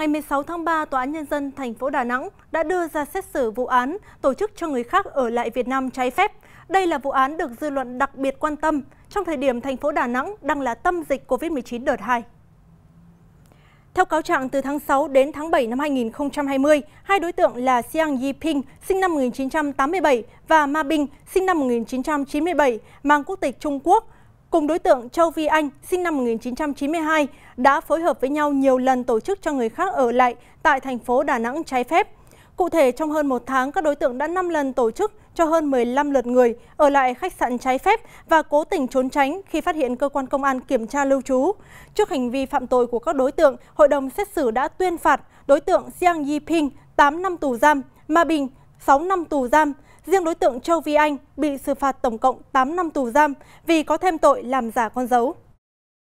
Ngày 16 tháng 3, Tòa án Nhân dân thành phố Đà Nẵng đã đưa ra xét xử vụ án tổ chức cho người khác ở lại Việt Nam trái phép. Đây là vụ án được dư luận đặc biệt quan tâm trong thời điểm thành phố Đà Nẵng đang là tâm dịch COVID-19 đợt 2. Theo cáo trạng, từ tháng 6 đến tháng 7 năm 2020, hai đối tượng là Xiang Yiping, sinh năm 1987, và Ma Bing, sinh năm 1997, mang quốc tịch Trung Quốc, cùng đối tượng Châu Vi Anh, sinh năm 1992, đã phối hợp với nhau nhiều lần tổ chức cho người khác ở lại tại thành phố Đà Nẵng trái phép. Cụ thể, trong hơn một tháng, các đối tượng đã 5 lần tổ chức cho hơn 15 lượt người ở lại khách sạn trái phép và cố tình trốn tránh khi phát hiện cơ quan công an kiểm tra lưu trú. Trước hành vi phạm tội của các đối tượng, hội đồng xét xử đã tuyên phạt đối tượng Xiang Yiping 8 năm tù giam, Ma Bình 6 năm tù giam, Riêng đối tượng Châu Vi Anh bị xử phạt tổng cộng 8 năm tù giam vì có thêm tội làm giả con dấu.